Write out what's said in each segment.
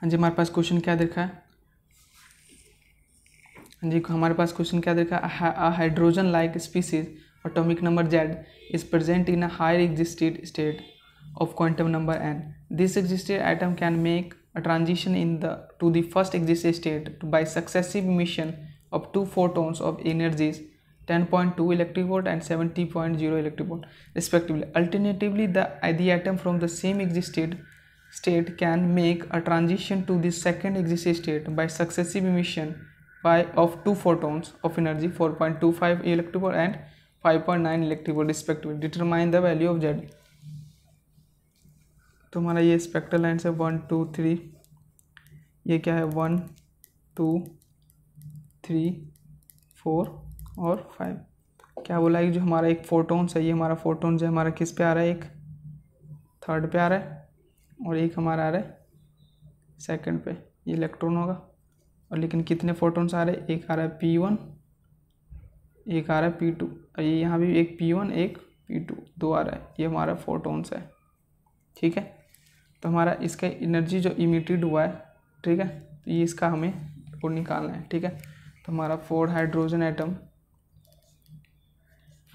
हाँ जी हमारे पास क्वेश्चन क्या देखा है हाँ जी हमारे पास क्वेश्चन क्या देखा है hydrogen like species atomic number Z is present in a higher excited state of quantum number N this excited atom can make a transition in the to the first excited state by successive emission of two photons of energies ten point two electric volt and seventy point zero electric volt respectively alternatively the I the atom from the same excited state can make a transition to the second exit state by successive emission by of two photons of energy 4.25 electric volt and 5.9 electric volt respectively determine the value of z तो हमारा ये spectral line है one two three ये क्या है one two three four और five क्या बोला है जो हमारा एक फोटोन्स है ये हमारा फोटोन्स है हमारा किस पे आ रहा है एक थर्ड पे आ रहा है और एक हमारा आ रहा है सेकंड पे ये इलेक्ट्रॉन होगा और लेकिन कितने फोटोन्स आ रहे हैं एक आ रहा है पी वन एक आ रहा है पी टू और ये यहाँ भी एक पी वन एक पी टू दो आ रहा है ये हमारा फोटोन्स है ठीक है तो हमारा इसका एनर्जी जो इमिटेड हुआ है ठीक है तो ये इसका हमें वो निकालना है ठीक है तो हमारा four hydrogen atom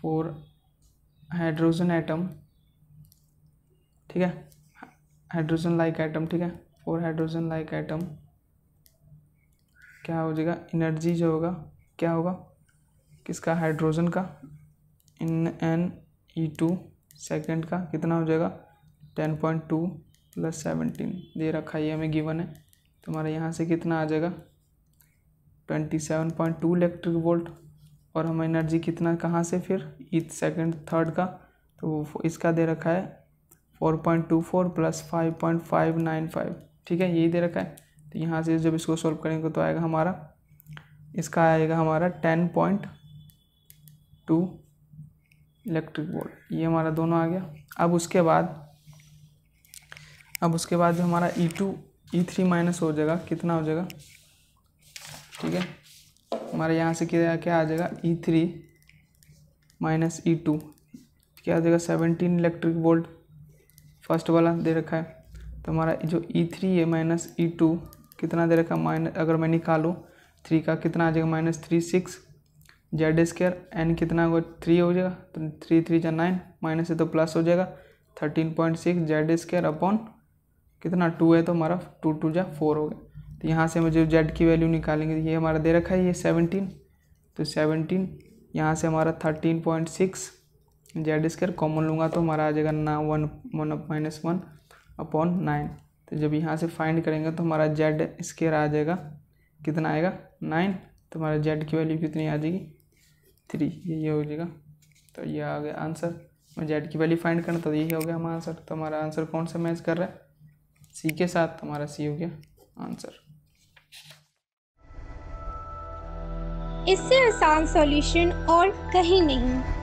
four hydrogen atom ठीक है हाइड्रोजन लाइक आइटम ठीक है फोर हाइड्रोजन लाइक आइटम क्या हो जाएगा एनर्जी जो होगा क्या होगा किसका हाइड्रोजन का इन एन ई टू सेकेंड का कितना हो जाएगा ten point two plus seventeen दे रखा ये हमें गिवन है तो हमारे यहाँ से कितना आ जाएगा twenty seven point two electric volt और हमें एनर्जी कितना कहाँ से फिर ईथ सेकेंड थर्ड का तो इसका दे रखा है four point two four plus five point five nine five ठीक है यही दे रखा है तो यहाँ से जब इसको सॉल्व करेंगे तो आएगा हमारा इसका आएगा हमारा ten point two electric volt ये हमारा दोनों आ गया अब उसके बाद अब उसके बाद जो हमारा E two E three minus हो जाएगा कितना हो जाएगा ठीक है हमारे यहाँ से क्या क्या आ जाएगा E three minus E two क्या आ जाएगा सेवनटीन इलेक्ट्रिक वोल्ट फर्स्ट वाला दे रखा है तो हमारा जो ई e थ्री है माइनस ई टू कितना दे रखा है माइनस अगर मैं निकालूँ थ्री का कितना आ जाएगा minus three six Z square N कितना होगा थ्री हो जाएगा तो थ्री थ्री या नाइन माइनस है तो प्लस हो जाएगा thirteen point six Z square upon कितना टू है तो हमारा टू टू या फोर हो गया तो यहाँ से हम जो जेड की वैल्यू निकालेंगे ये हमारा दे रखा है ये सेवनटीन तो सेवनटीन यहाँ से हमारा thirteen point six Z square common लूँगा तो हमारा आ जाएगा ना one one minus one upon nine तो जब यहाँ से फाइंड करेंगे तो हमारा जेड स्केयर आ जाएगा कितना आएगा नाइन तो हमारा जेड की वैल्यू कितनी आ जाएगी थ्री यही हो जाएगा तो ये आ गया आंसर और जेड की वैल्यू फाइंड करना तो यही हो गया हमारा आंसर तो हमारा आंसर कौन सा मैच कर रहा है सी के साथ तो हमारा सी हो गया आंसर इससे आसान सॉल्यूशन और कहीं नहीं